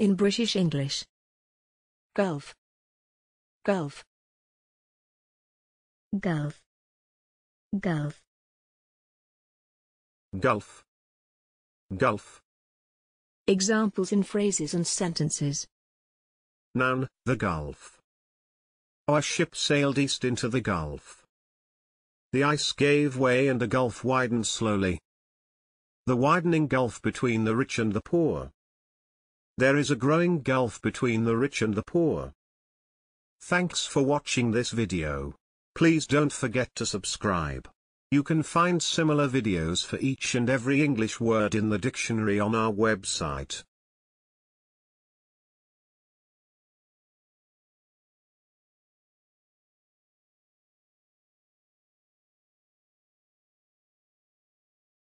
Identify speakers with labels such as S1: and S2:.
S1: in British English. Gulf. Gulf. Gulf. Gulf. Gulf. Gulf. Examples
S2: in phrases and sentences.
S3: Noun, the Gulf. Our ship sailed east into the Gulf. The ice gave way and the gulf widened slowly. The widening gulf between the rich and the poor, there is a growing gulf between the rich and the poor. Thanks for watching this video. Please don't forget to subscribe. You can find similar videos for each and every English word in the dictionary on our website.